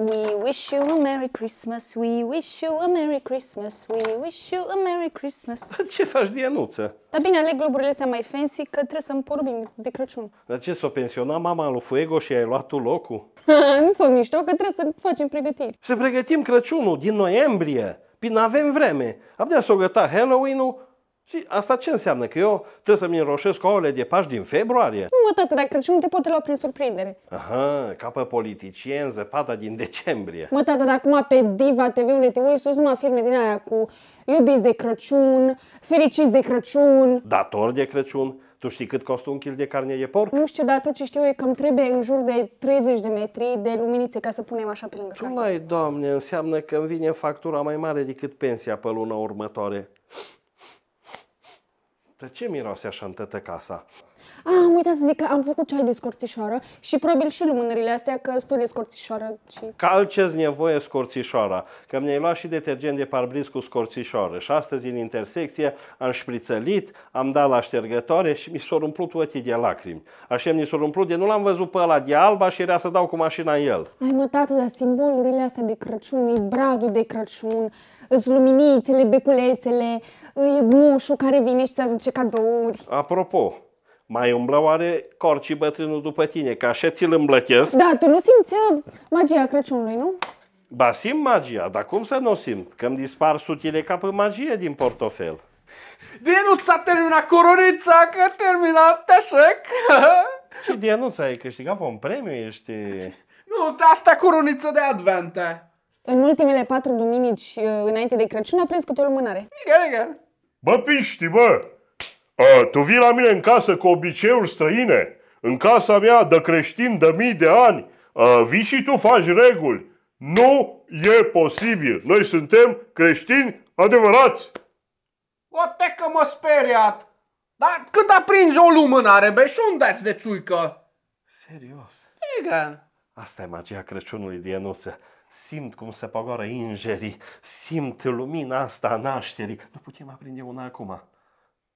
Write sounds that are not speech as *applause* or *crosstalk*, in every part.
We wish you a Merry Christmas, we wish you a Merry Christmas, we wish you a Merry Christmas. *laughs* ce faci, Dianuță? Dar bine, aleg globurile astea mai fancy, că trebuie să porbim de Crăciun. Dar ce, s-o pensiona mama lui Fuego și ai luat tu locul? *laughs* nu fă mișto, că trebuie să facem pregătiri. Să pregătim Crăciunul din noiembrie, până avem vreme. Abia s-o găta Halloween-ul, și asta ce înseamnă? Că eu trebuie să-mi înroșesc ouăle de Paști din februarie? Nu, tată, dar Crăciunul te poate lua prin surprindere. Aha, ca pe politicien, zăpada din decembrie. Mă, tată, dar acum pe Diva tv unde te uiți, sus numai filme din aia cu iubiți de Crăciun, fericiți de Crăciun. Dator de Crăciun. Tu știi cât costă un kil de carne de porc? Nu știu, dar tot ce știu e că îmi trebuie în jur de 30 de metri de luminițe ca să punem așa pe lângă casă. mai, doamne, înseamnă că îmi vine factura mai mare decât pensia pe luna următoare. De ce miroase așa în tătă casa? A, ah, am uitat să zic că am făcut ceai de scorțișoară și probabil și lumânările astea că sunt de scorțișoară. Și... Calcezi nevoie scorțișoara, că mi-ai luat și detergent de parbriz cu scorțișoară și astăzi în intersecție am șprițălit, am dat la ștergătoare și mi s-au umplut ochii de lacrimi. Așa mi s-au umplut de nu l-am văzut pe ăla de alba și era să dau cu mașina în el. Ai mă, tată, dar simbolurile astea de Crăciun, e bradul de Crăciun, îți luminițele, beculețele, e moșul care vine și să aduce cadouri. Apropo, mai umblă oare corci bătrânul după tine, că așa ți-l îmblătesc. Da, tu nu simți uh, magia Crăciunului, nu? Ba, simt magia, dar cum să nu simt? Că îmi dispar sutile ca pe magie din portofel. ți a terminat coronița, că a terminat, te șec. Și *laughs* Denuț, ai câștigat un premiu, ești... Nu, da, asta coroniță de advente. În ultimele patru duminici, uh, înainte de Crăciun, a prins câte o lumânare. Iga, iga. Bă, piști, bă! tu vii la mine în casă cu obiceiuri străine, în casa mea de creștin de mii de ani, a, vii și tu faci reguli. Nu e posibil. Noi suntem creștini adevărați. O, că mă speriat. Dar când aprinzi o lumânare, be, și unde de țuică? Serios? Egan. Asta e magia Crăciunului, Dienuță. Simt cum se pogoară ingerii, simt lumina asta a nașterii. Nu putem aprinde una acum.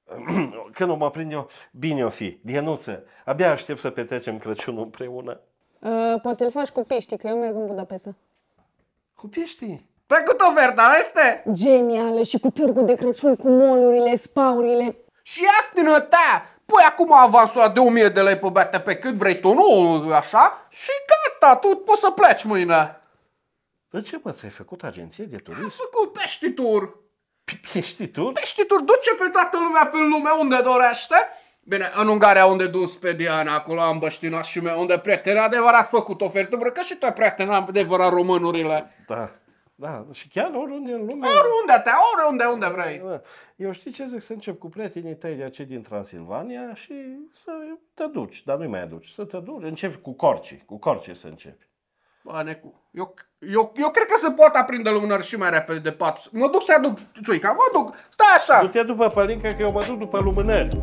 *clears throat* Când o mă prind eu, bine o fi. Dienuță, abia aștept să petrecem Crăciunul împreună. Uh, poate îl faci cu peștii, că eu merg în Budapesta. Cu peștii? Plăcut oferta, este? Genială și cu târgul de Crăciun, cu molurile, spaurile. Și aftină ta! Păi acum avansul de 1000 de lei pe bete pe cât vrei tu, nu așa? Și gata, tu poți să pleci mâine. De păi ce, bă, ți-ai făcut agenție de turism? Am făcut pești tur. Peștituri? Peștituri, duce pe toată lumea pe lume unde dorește. Bine, în Ungaria unde dus pe Diana, acolo am băștinat și mea, unde prieteni adevărat ați făcut oferte, că și tu ai prieten adevărat românurile. Da. Da, și chiar oriunde în lume. Oriunde te, oriunde, unde vrei. Da. Eu știi ce zic, să încep cu prietenii tăi de acei din Transilvania și să te duci, dar nu-i mai aduci, să te duci, începi cu corcii, cu corcii să începi. Bă, necu. Eu, eu, eu cred că se poate aprinde lumânări și mai repede de 4. Mă duc să aduc țuica, mă duc. Stai așa. Du-te după părinca că eu mă duc după lumânări.